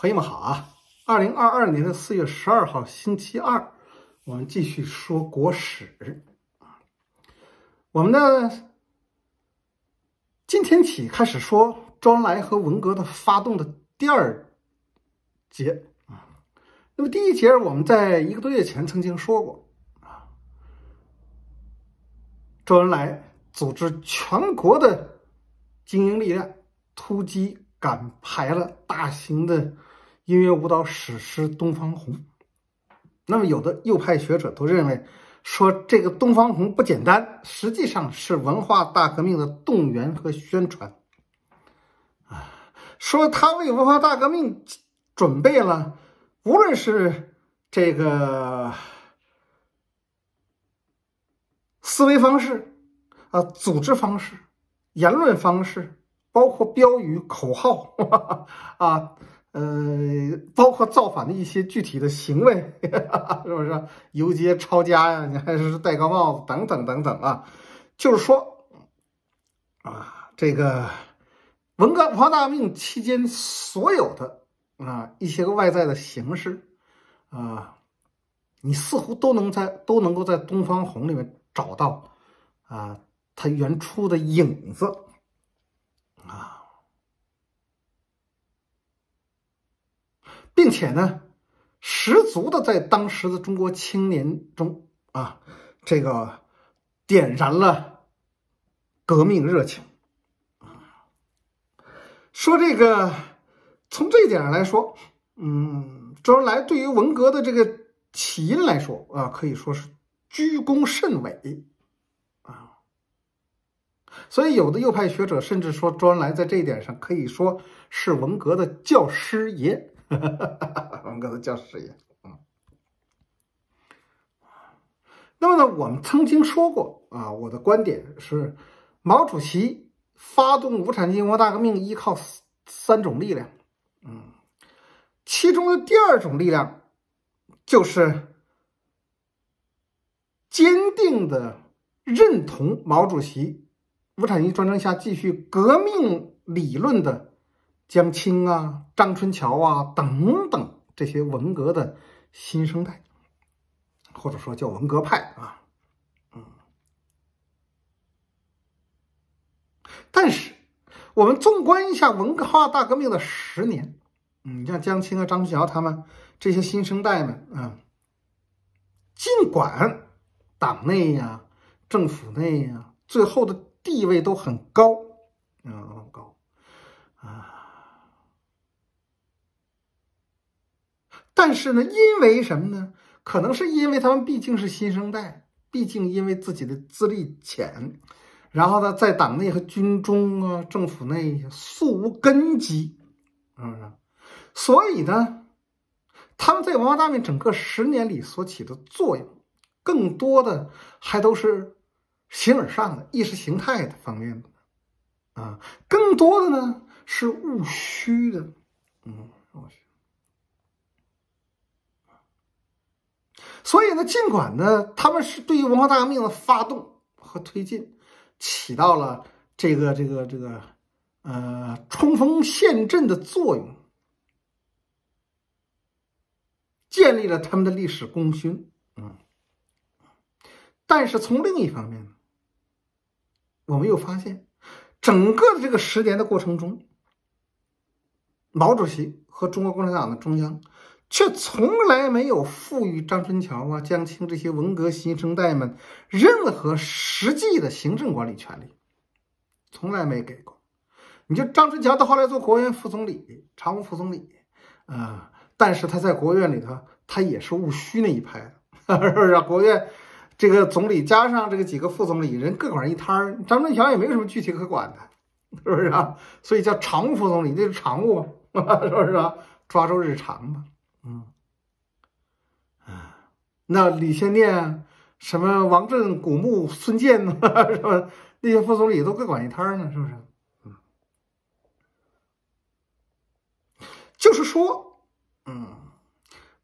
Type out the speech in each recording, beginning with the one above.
朋友们好啊，二零二二年的四月十二号星期二，我们继续说国史啊。我们呢，今天起开始说周恩来和文革的发动的第二节啊。那么第一节我们在一个多月前曾经说过啊，周恩来组织全国的精英力量突击赶排了大型的。音乐舞蹈史诗《东方红》，那么有的右派学者都认为，说这个《东方红》不简单，实际上是文化大革命的动员和宣传啊，说他为文化大革命准备了，无论是这个思维方式啊、组织方式、言论方式，包括标语口号 啊。呃，包括造反的一些具体的行为，是不是游街抄家呀？你还是戴个帽子等等等等啊，就是说，啊，这个文革大革命期间所有的啊一些个外在的形式啊，你似乎都能在都能够在东方红里面找到啊，它原初的影子啊。并且呢，十足的在当时的中国青年中啊，这个点燃了革命热情啊。说这个，从这一点上来说，嗯，周恩来对于文革的这个起因来说啊，可以说是居功甚伟啊。所以，有的右派学者甚至说，周恩来在这一点上可以说是文革的教师爷。哈，我们刚才叫实验啊。那么呢，我们曾经说过啊，我的观点是，毛主席发动无产阶级大革命依靠三三种力量，嗯，其中的第二种力量就是坚定的认同毛主席无产阶级专政下继续革命理论的。江青啊，张春桥啊，等等，这些文革的新生代，或者说叫文革派啊，嗯。但是，我们纵观一下文化大革命的十年，嗯，你像江青啊、张春桥他们这些新生代们，啊，尽管党内呀、政府内呀，最后的地位都很高，啊，高，啊。但是呢，因为什么呢？可能是因为他们毕竟是新生代，毕竟因为自己的资历浅，然后呢，在党内和军中啊、政府内素无根基，是不是？所以呢，他们在文化大革命整个十年里所起的作用，更多的还都是形而上的意识形态的方面啊，更多的呢是务虚的，嗯。所以呢，尽管呢，他们是对于文化大革命的发动和推进，起到了这个这个这个，呃，冲锋陷阵的作用，建立了他们的历史功勋，嗯。但是从另一方面呢，我们又发现，整个的这个十年的过程中，毛主席和中国共产党的中央。却从来没有赋予张春桥啊、江青这些文革新生代们任何实际的行政管理权利，从来没给过。你就张春桥，到后来做国务院副总理、常务副总理，啊，但是他在国务院里头，他也是务虚那一派，的，是不是？国务院这个总理加上这个几个副总理，人各管一摊儿，张春桥也没有什么具体可管的，是不是？啊？所以叫常务副总理，那是常务，是不是？啊？抓住日常嘛。嗯，啊，那李先念、什么王震、古木、孙建呢？什 么那些副总理都各管一摊呢？是不是？嗯，就是说，嗯，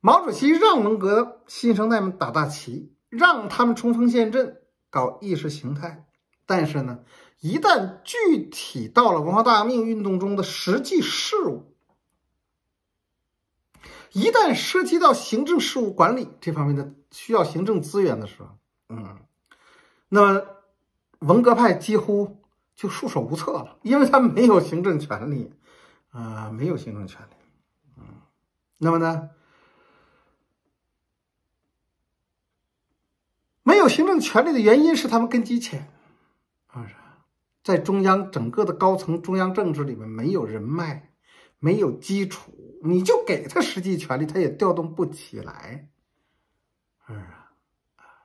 毛主席让文革新生代们打大旗，让他们冲锋陷阵搞意识形态，但是呢，一旦具体到了文化大革命运动中的实际事物，一旦涉及到行政事务管理这方面的需要行政资源的时候，嗯，那么文革派几乎就束手无策了，因为他没有行政权力，啊，没有行政权力，嗯，那么呢，没有行政权力的原因是他们根基浅，啊在中央整个的高层中央政治里面没有人脉，没有基础。你就给他实际权利，他也调动不起来。啊，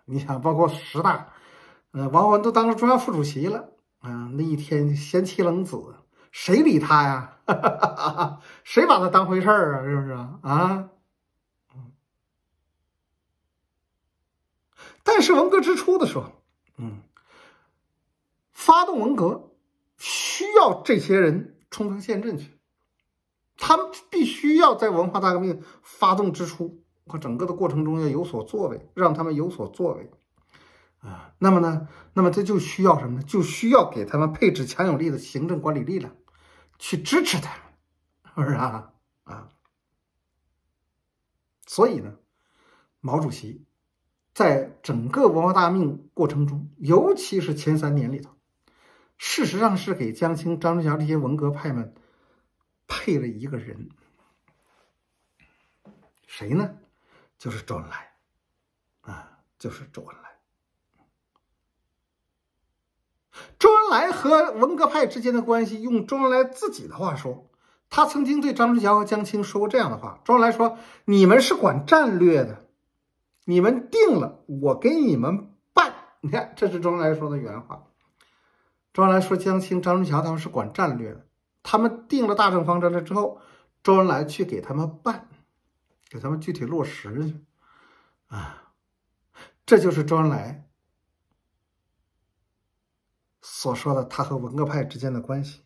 你想，包括十大，嗯，王文都当了中央副主席了，嗯，那一天贤妻冷子，谁理他呀？谁把他当回事儿啊？是不是啊？啊？嗯。但是文革之初的时候，嗯，发动文革需要这些人冲锋陷阵去。他们必须要在文化大革命发动之初和整个的过程中要有所作为，让他们有所作为，啊，那么呢，那么这就需要什么呢？就需要给他们配置强有力的行政管理力量，去支持他们，是不是啊？啊，所以呢，毛主席在整个文化大革命过程中，尤其是前三年里头，事实上是给江青、张春桥这些文革派们。配了一个人，谁呢？就是周恩来啊，就是周恩来。周恩来和文革派之间的关系，用周恩来自己的话说，他曾经对张春桥和江青说过这样的话：“周恩来说，你们是管战略的，你们定了，我给你们办。”你看，这是周恩来说的原话。周恩来说：“江青、张春桥他们是管战略的。”他们定了大政方针了之后，周恩来去给他们办，给他们具体落实去啊。这就是周恩来所说的他和文革派之间的关系。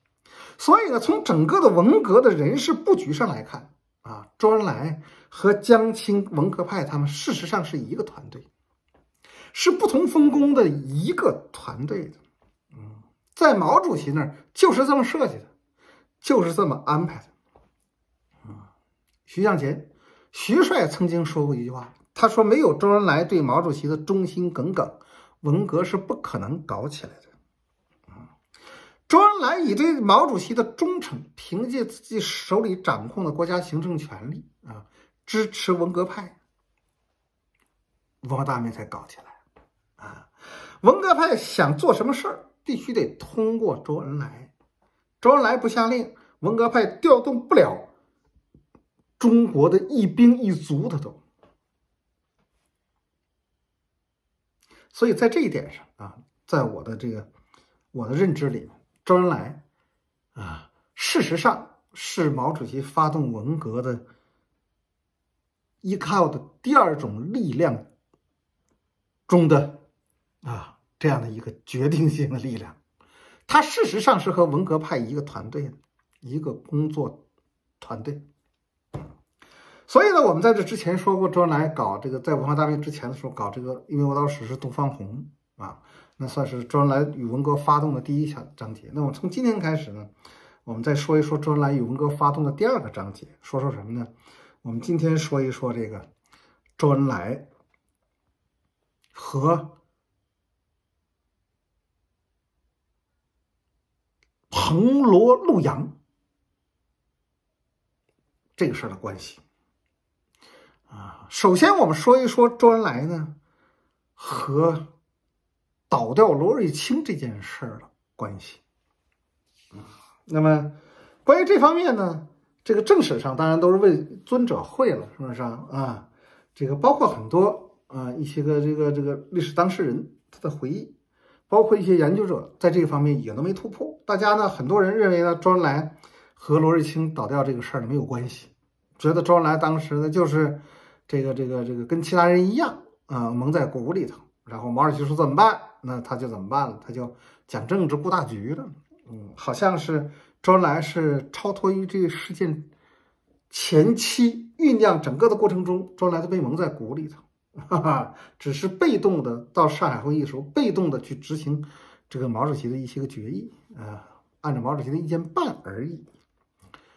所以呢，从整个的文革的人事布局上来看啊，周恩来和江青文革派他们事实上是一个团队，是不同分工的一个团队的。嗯，在毛主席那儿就是这么设计的。就是这么安排的，徐向前、徐帅曾经说过一句话，他说：“没有周恩来对毛主席的忠心耿耿，文革是不可能搞起来的。”周恩来以对毛主席的忠诚，凭借自己手里掌控的国家行政权力，啊，支持文革派，文化大革命才搞起来。啊，文革派想做什么事儿，必须得通过周恩来。周恩来不下令，文革派调动不了中国的一兵一卒，他都。所以在这一点上啊，在我的这个我的认知里面，周恩来啊，事实上是毛主席发动文革的依靠的第二种力量中的啊这样的一个决定性的力量。他事实上是和文革派一个团队，一个工作团队。所以呢，我们在这之前说过，周恩来搞这个，在文化大革命之前的时候搞这个，因为我当时是东方红啊，那算是周恩来与文革发动的第一小章节。那我从今天开始呢，我们再说一说周恩来与文革发动的第二个章节，说说什么呢？我们今天说一说这个周恩来和。程罗陆阳这个事儿的关系啊，首先我们说一说周恩来呢和倒掉罗瑞卿这件事儿的关系啊。那么关于这方面呢，这个正史上当然都是为尊者讳了，是不是啊？这个包括很多啊一些个这个这个历史当事人他的回忆。包括一些研究者在这方面也都没突破。大家呢，很多人认为呢，周恩来和罗瑞卿倒掉这个事儿没有关系，觉得周恩来当时呢就是这个这个这个跟其他人一样啊，蒙在鼓里头。然后毛主席说怎么办，那他就怎么办了，他就讲政治顾大局了。嗯，好像是周恩来是超脱于这个事件前期酝酿整个的过程中，周恩来都被蒙在鼓里头。哈哈，只是被动的到上海会议的时候，被动的去执行这个毛主席的一些个决议啊，按照毛主席的意见办而已。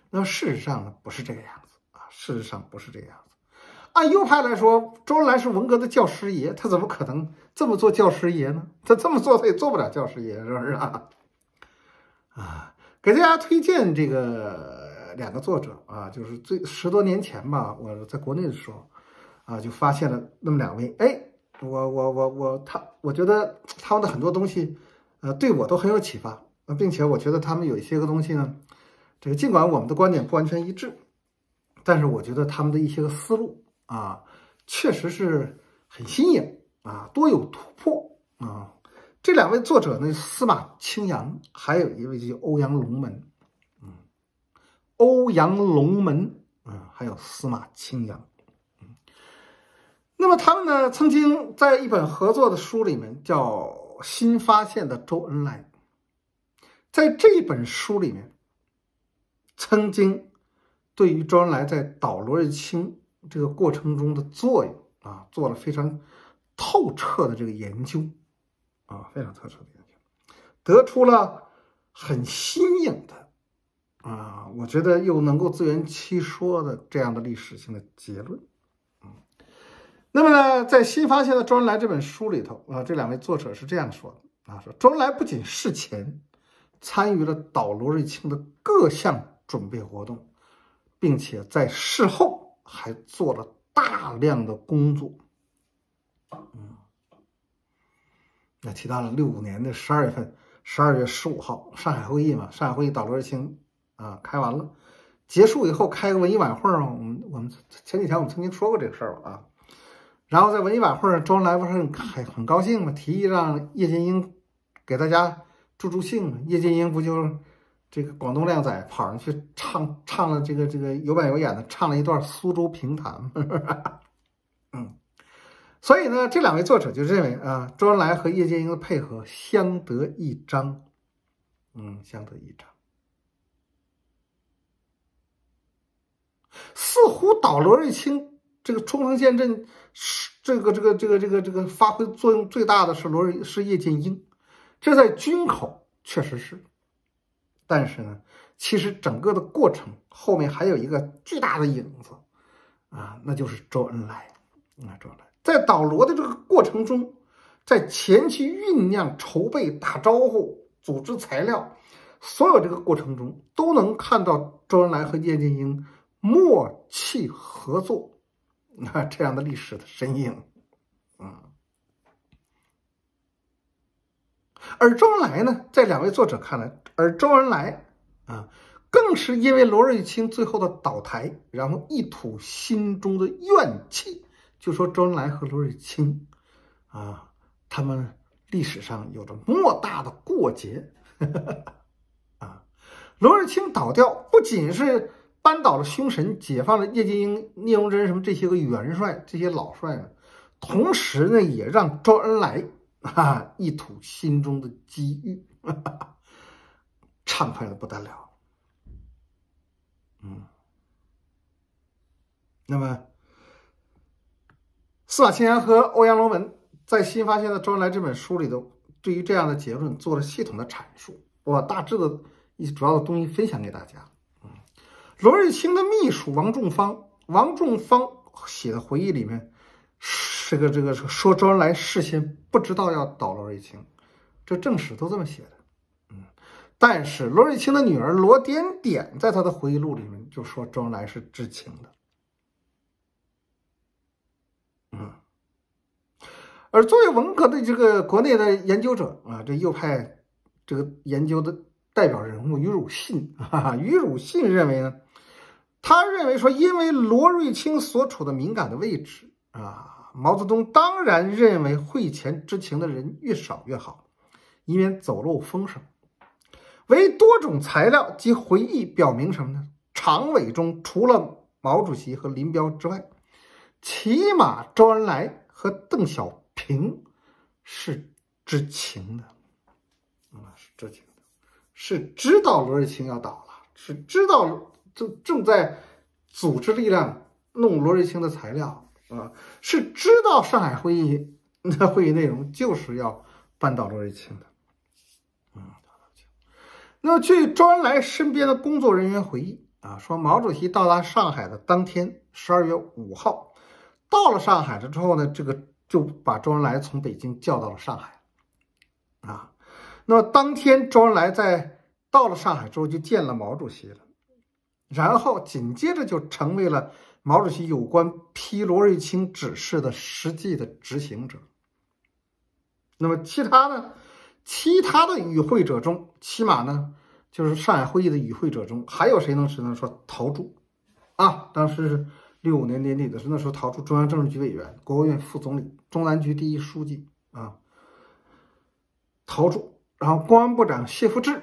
那事实上呢，不是这个样子啊，事实上不是这个样子。按右派来说，周恩来是文革的教师爷，他怎么可能这么做教师爷呢？他这么做，他也做不了教师爷，是不是啊？啊，给大家推荐这个两个作者啊，就是最十多年前吧，我在国内的时候。啊，就发现了那么两位，哎，我我我我他，我觉得他们的很多东西，呃，对我都很有启发呃、并且我觉得他们有一些个东西呢，这个尽管我们的观点不完全一致，但是我觉得他们的一些个思路啊，确实是很新颖啊，多有突破啊。这两位作者呢，司马青阳，还有一位叫欧阳龙门，嗯，欧阳龙门，嗯，还有司马青阳。那么他们呢，曾经在一本合作的书里面叫《新发现的周恩来》。在这本书里面，曾经对于周恩来在导罗日清这个过程中的作用啊，做了非常透彻的这个研究啊，非常透彻的研究，得出了很新颖的啊，我觉得又能够自圆其说的这样的历史性的结论。那么呢，在新发现的周恩来这本书里头啊，这两位作者是这样说的啊：说周恩来不仅事前参与了导罗瑞卿的各项准备活动，并且在事后还做了大量的工作。嗯，那提到了六五年的十二月份，十二月十五号，上海会议嘛，上海会议导罗瑞卿啊开完了，结束以后开个文艺晚会啊，我们我们前几天我们曾经说过这个事儿了啊。然后在文艺晚会上，周恩来不是很很高兴嘛？提议让叶剑英给大家助助兴。叶剑英不就这个广东靓仔跑上去唱唱了这个这个有板有眼的，唱了一段苏州评弹吗？嗯，所以呢，这两位作者就认为啊，周恩来和叶剑英的配合相得益彰。嗯，相得益彰。似乎导罗瑞卿这个冲锋陷阵。是这个这个这个这个这个发挥作用最大的是罗是叶剑英，这在军口确实是。但是呢，其实整个的过程后面还有一个巨大的影子啊，那就是周恩来啊，周恩来在导罗的这个过程中，在前期酝酿、筹备、打招呼、组织材料，所有这个过程中都能看到周恩来和叶剑英默契合作。那这样的历史的身影，嗯，而周恩来呢，在两位作者看来，而周恩来啊，更是因为罗瑞卿最后的倒台，然后一吐心中的怨气。就说周恩来和罗瑞卿啊，他们历史上有着莫大的过节。啊，罗瑞卿倒掉，不仅是。扳倒了凶神，解放了叶剑英、聂荣臻什么这些个元帅，这些老帅呢？同时呢，也让周恩来啊一吐心中的积郁，畅快的不得了。嗯，那么司马迁和欧阳龙文在新发现的周恩来这本书里头，对于这样的结论做了系统的阐述。我大致的一主要的东西分享给大家。罗瑞卿的秘书王仲芳，王仲芳写的回忆里面，这个这个说周恩来事先不知道要倒罗瑞卿，这正史都这么写的，嗯。但是罗瑞卿的女儿罗点点在他的回忆录里面就说周恩来是知情的，嗯。而作为文革的这个国内的研究者啊，这右派这个研究的代表人物于汝信啊，于汝信认为呢。他认为说，因为罗瑞卿所处的敏感的位置啊，毛泽东当然认为会前知情的人越少越好，以免走漏风声。为多种材料及回忆表明什么呢？常委中除了毛主席和林彪之外，起码周恩来和邓小平是知情的。啊，是知情的，是知道罗瑞卿要倒了，是知道。正正在组织力量弄罗瑞卿的材料啊，是知道上海会议那会议内容就是要扳倒罗瑞卿的，嗯，那么，据周恩来身边的工作人员回忆啊，说毛主席到达上海的当天，十二月五号，到了上海了之后呢，这个就把周恩来从北京叫到了上海，啊，那么当天周恩来在到了上海之后就见了毛主席了。然后紧接着就成为了毛主席有关批罗瑞卿指示的实际的执行者。那么其他呢？其他的与会者中，起码呢，就是上海会议的与会者中，还有谁能只呢？说陶铸啊，当时是六五年年底的时候，那时候陶铸中央政治局委员、国务院副总理、中南局第一书记啊，陶铸。然后公安部长谢富治，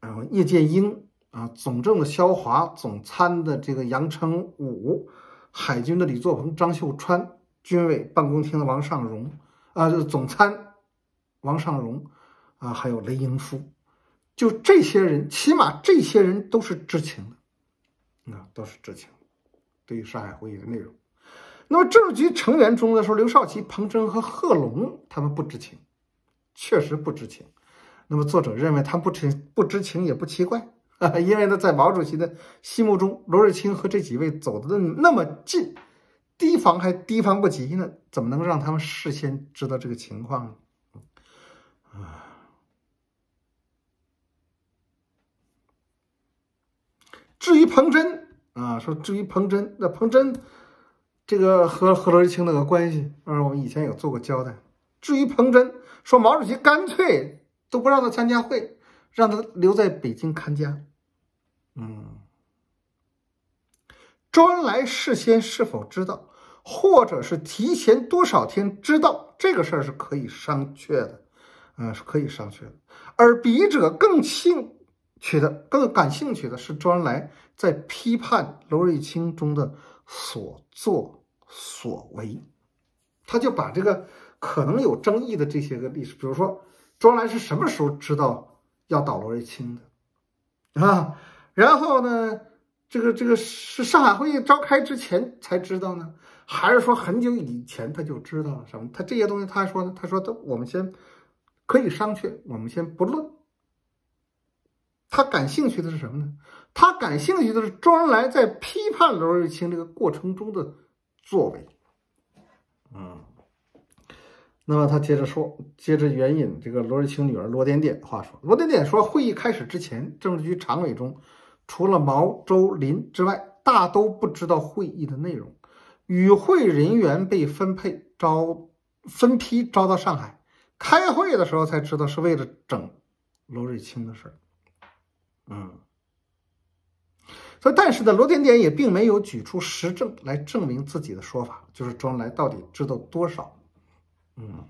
然后叶剑英。啊，总政的肖华，总参的这个杨成武，海军的李作鹏、张秀川，军委办公厅的王尚荣，啊，就是总参王尚荣，啊，还有雷英夫，就这些人，起码这些人都是知情的，那都是知情，对于上海会议的内容。那么政治局成员中的时候，刘少奇、彭真和贺龙他们不知情，确实不知情。那么作者认为他不知不知情也不奇怪。啊，因为呢，在毛主席的心目中，罗瑞卿和这几位走的那么近，提防还提防不及呢，怎么能让他们事先知道这个情况呢？啊，至于彭真啊，说至于彭真，那彭真这个和和罗瑞卿那个关系，我们以前有做过交代。至于彭真，说毛主席干脆都不让他参加会。让他留在北京看家，嗯，周恩来事先是否知道，或者是提前多少天知道这个事儿是可以商榷的，嗯，是可以商榷的。而笔者更兴趣的、更感兴趣的是周恩来在批判罗瑞卿中的所作所为，他就把这个可能有争议的这些个历史，比如说周恩来是什么时候知道。要倒罗瑞卿的啊，然后呢，这个这个是上海会议召开之前才知道呢，还是说很久以前他就知道了什么？他这些东西他说呢，他说他我们先可以商榷，我们先不论。他感兴趣的是什么呢？他感兴趣的是周恩来在批判罗瑞卿这个过程中的作为。嗯。那么他接着说，接着援引这个罗瑞卿女儿罗点点的话说：“罗点点说，会议开始之前，政治局常委中除了毛、周、林之外，大都不知道会议的内容。与会人员被分配招分批招到上海开会的时候才知道，是为了整罗瑞卿的事儿。”嗯，所以但是呢，罗点点也并没有举出实证来证明自己的说法，就是周恩来到底知道多少。嗯，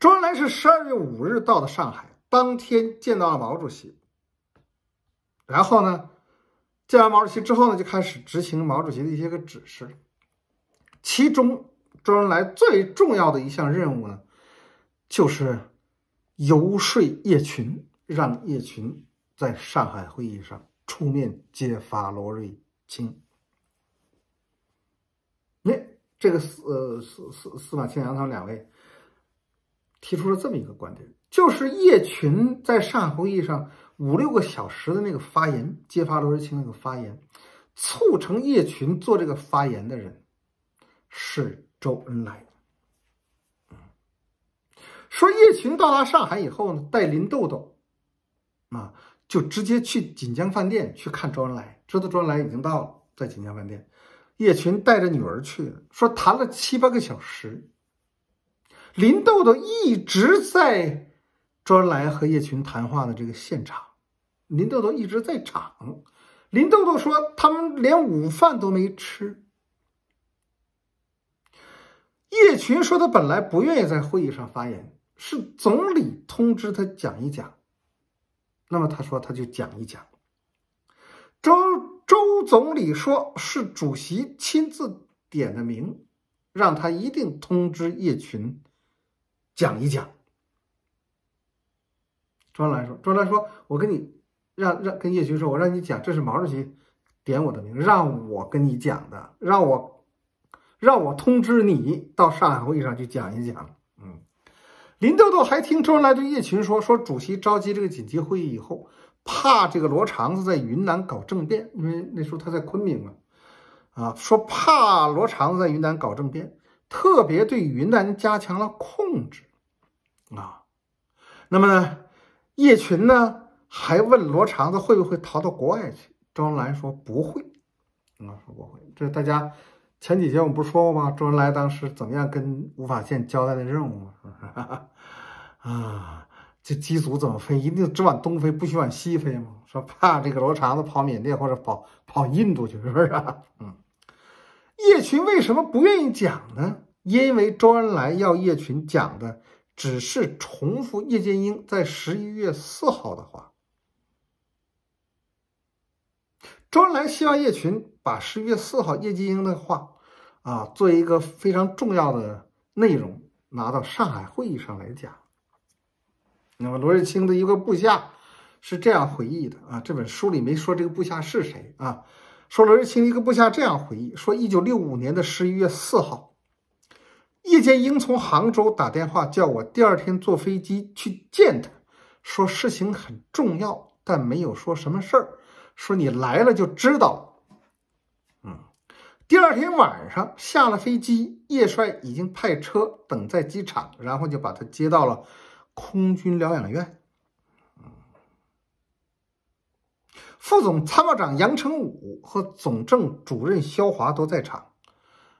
周恩来是十二月五日到的上海，当天见到了毛主席。然后呢，见完毛主席之后呢，就开始执行毛主席的一些个指示。其中，周恩来最重要的一项任务呢，就是游说叶群，让叶群在上海会议上出面揭发罗瑞卿。你。这个司呃司司司马青阳他们两位提出了这么一个观点，就是叶群在上海会议上五六个小时的那个发言，揭发罗瑞卿那个发言，促成叶群做这个发言的人是周恩来。说叶群到达上海以后呢，带林豆豆，啊，就直接去锦江饭店去看周恩来，知道周恩来已经到了，在锦江饭店。叶群带着女儿去，说谈了七八个小时。林豆豆一直在周恩来和叶群谈话的这个现场，林豆豆一直在场。林豆豆说他们连午饭都没吃。叶群说他本来不愿意在会议上发言，是总理通知他讲一讲，那么他说他就讲一讲。周。周总理说：“是主席亲自点的名，让他一定通知叶群讲一讲。”周恩来说：“周恩来说，我跟你让让跟叶群说，我让你讲，这是毛主席点我的名，让我跟你讲的，让我让我通知你到上海会议上去讲一讲。”林豆豆还听周恩来对叶群说：“说主席召集这个紧急会议以后，怕这个罗长子在云南搞政变，因为那时候他在昆明嘛，啊，说怕罗长子在云南搞政变，特别对云南加强了控制，啊，那么呢，叶群呢还问罗长子会不会逃到国外去？周恩来说不会，啊，说不会，这大家。”前几天我们不是说过吗？周恩来当时怎么样跟吴法宪交代的任务吗？啊，这机组怎么飞？一定只往东飞，不许往西飞吗？说怕这个罗长子跑缅甸或者跑跑印度去，是不是？嗯，叶群为什么不愿意讲呢？因为周恩来要叶群讲的只是重复叶剑英在十一月四号的话。周恩来希望叶群。把十一月四号叶剑英的话啊，做一个非常重要的内容，拿到上海会议上来讲。那么罗瑞卿的一个部下是这样回忆的啊，这本书里没说这个部下是谁啊，说罗瑞卿一个部下这样回忆说：一九六五年的十一月四号，叶剑英从杭州打电话叫我第二天坐飞机去见他，说事情很重要，但没有说什么事儿，说你来了就知道。第二天晚上，下了飞机，叶帅已经派车等在机场，然后就把他接到了空军疗养院。副总参谋长杨成武和总政主任肖华都在场。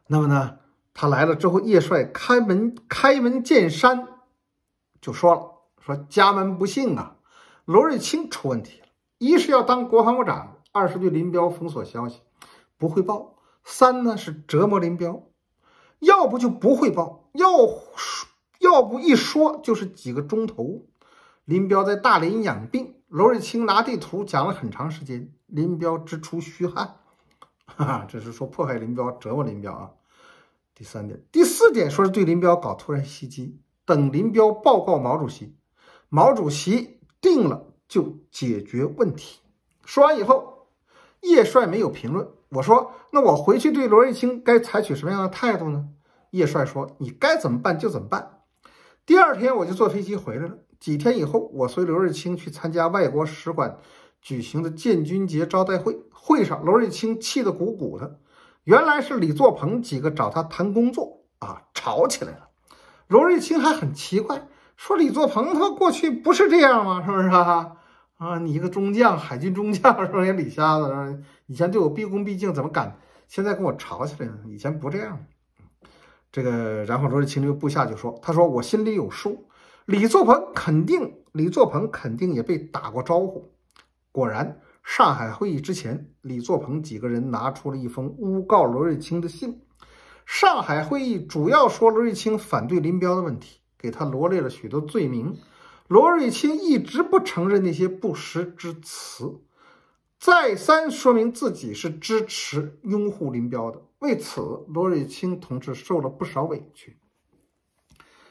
那么呢，他来了之后，叶帅开门开门见山就说了：“说家门不幸啊，罗瑞卿出问题了。一是要当国防部长，二是对林彪封锁消息，不汇报。”三呢是折磨林彪，要不就不会报，要说要不一说就是几个钟头。林彪在大连养病，罗瑞卿拿地图讲了很长时间，林彪直出虚汗。哈哈，这是说迫害林彪，折磨林彪啊。第三点，第四点，说是对林彪搞突然袭击，等林彪报告毛主席，毛主席定了就解决问题。说完以后，叶帅没有评论。我说：“那我回去对罗瑞卿该采取什么样的态度呢？”叶帅说：“你该怎么办就怎么办。”第二天我就坐飞机回来了。几天以后，我随罗瑞卿去参加外国使馆举行的建军节招待会。会上，罗瑞卿气得鼓鼓的，原来是李作鹏几个找他谈工作啊，吵起来了。罗瑞卿还很奇怪，说：“李作鹏他过去不是这样吗？是不是啊？”啊，你一个中将，海军中将是吧？也李瞎子，以前对我毕恭毕敬，怎么敢现在跟我吵起来了？以前不这样。这个，然后罗瑞卿这个部下就说：“他说我心里有数，李作鹏肯定，李作鹏肯定也被打过招呼。”果然，上海会议之前，李作鹏几个人拿出了一封诬告罗瑞卿的信。上海会议主要说罗瑞卿反对林彪的问题，给他罗列了许多罪名。罗瑞卿一直不承认那些不实之词，再三说明自己是支持拥护林彪的。为此，罗瑞卿同志受了不少委屈。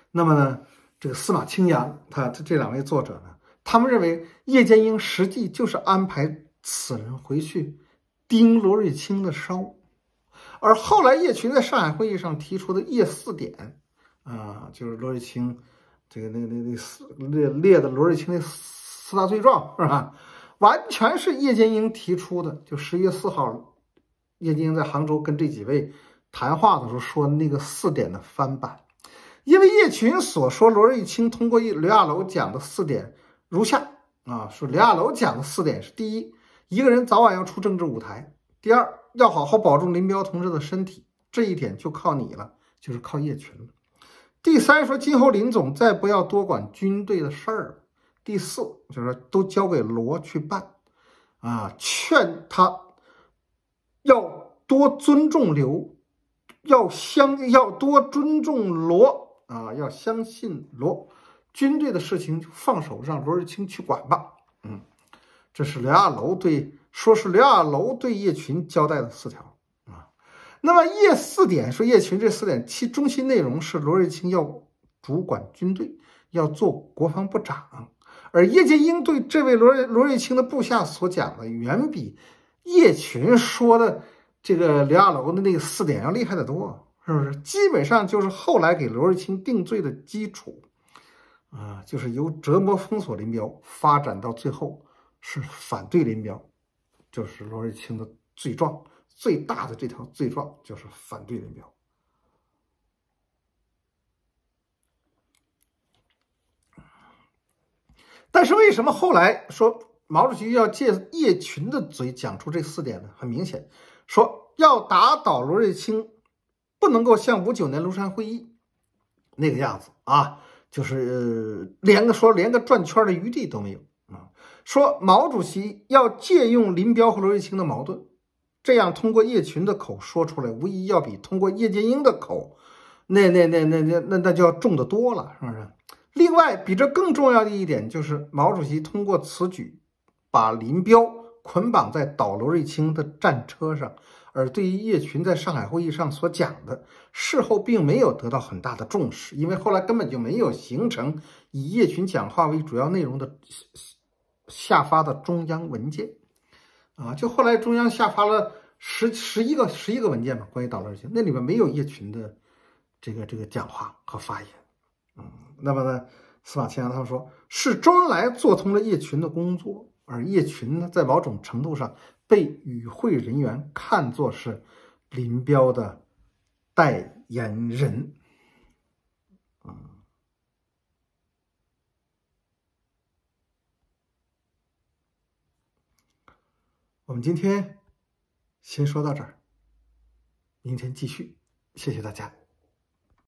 那么呢，这个司马青阳，他这两位作者呢，他们认为叶剑英实际就是安排此人回去盯罗瑞卿的梢，而后来叶群在上海会议上提出的“叶四点”，啊，就是罗瑞卿。这个那个那那列列的罗瑞卿那四大罪状是吧？完全是叶剑英提出的。就十一月四号，叶剑英在杭州跟这几位谈话的时候说的那个四点的翻版。因为叶群所说罗瑞卿通过刘亚楼讲的四点如下啊，说刘亚楼讲的四点是：第一，一个人早晚要出政治舞台；第二，要好好保重林彪同志的身体，这一点就靠你了，就是靠叶群了。第三说，今后林总再不要多管军队的事儿。第四就是说，都交给罗去办，啊，劝他要多尊重刘，要相要多尊重罗，啊，要相信罗，军队的事情就放手让罗日清去管吧。嗯，这是刘亚楼对，说是刘亚楼对叶群交代的四条。那么叶四点说叶群这四点，其中心内容是罗瑞卿要主管军队，要做国防部长，而叶剑英对这位罗瑞罗瑞卿的部下所讲的，远比叶群说的这个刘亚楼的那个四点要厉害得多，是不是？基本上就是后来给罗瑞卿定罪的基础啊，就是由折磨封锁林彪发展到最后是反对林彪，就是罗瑞卿的罪状。最大的这条罪状就是反对林彪。但是为什么后来说毛主席要借叶群的嘴讲出这四点呢？很明显，说要打倒罗瑞卿，不能够像五九年庐山会议那个样子啊，就是连个说连个转圈的余地都没有啊。说毛主席要借用林彪和罗瑞卿的矛盾。这样通过叶群的口说出来，无疑要比通过叶剑英的口，那那那那那那那就要重的多了，是不是？另外，比这更重要的一点就是，毛主席通过此举把林彪捆绑在倒罗瑞卿的战车上，而对于叶群在上海会议上所讲的事后，并没有得到很大的重视，因为后来根本就没有形成以叶群讲话为主要内容的下发的中央文件。啊，就后来中央下发了十十一个十一个文件嘛，关于导内事情，那里边没有叶群的这个这个讲话和发言。嗯，那么呢，司马迁他们说是周恩来做通了叶群的工作，而叶群呢，在某种程度上被与会人员看作是林彪的代言人。我们今天先说到这儿，明天继续。谢谢大家。